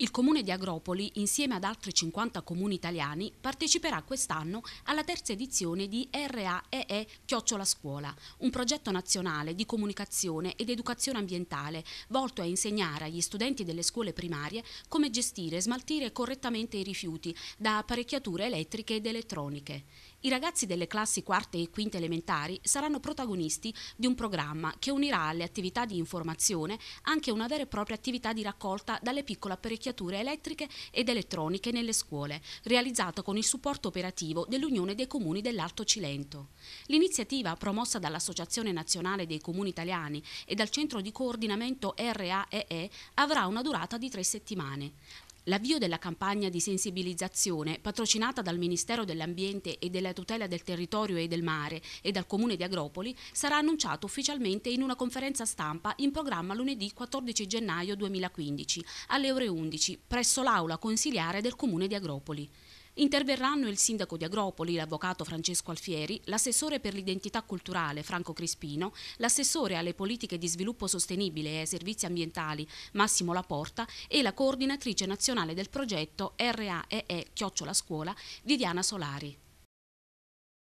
Il comune di Agropoli, insieme ad altri 50 comuni italiani, parteciperà quest'anno alla terza edizione di RAEE Chiocciola Scuola, un progetto nazionale di comunicazione ed educazione ambientale volto a insegnare agli studenti delle scuole primarie come gestire e smaltire correttamente i rifiuti da apparecchiature elettriche ed elettroniche. I ragazzi delle classi quarte e quinte elementari saranno protagonisti di un programma che unirà alle attività di informazione anche una vera e propria attività di raccolta dalle piccole apparecchiature apparecchiature elettriche ed elettroniche nelle scuole, realizzata con il supporto operativo dell'Unione dei Comuni dell'Alto Cilento. L'iniziativa, promossa dall'Associazione Nazionale dei Comuni Italiani e dal Centro di Coordinamento RAEE, avrà una durata di tre settimane. L'avvio della campagna di sensibilizzazione, patrocinata dal Ministero dell'Ambiente e della Tutela del Territorio e del Mare e dal Comune di Agropoli, sarà annunciato ufficialmente in una conferenza stampa in programma lunedì 14 gennaio 2015 alle ore 11 presso l'Aula Consiliare del Comune di Agropoli. Interverranno il sindaco di Agropoli, l'avvocato Francesco Alfieri, l'assessore per l'identità culturale Franco Crispino, l'assessore alle politiche di sviluppo sostenibile e ai servizi ambientali Massimo Laporta e la coordinatrice nazionale del progetto RAEE Chiocciola Scuola Viviana Solari.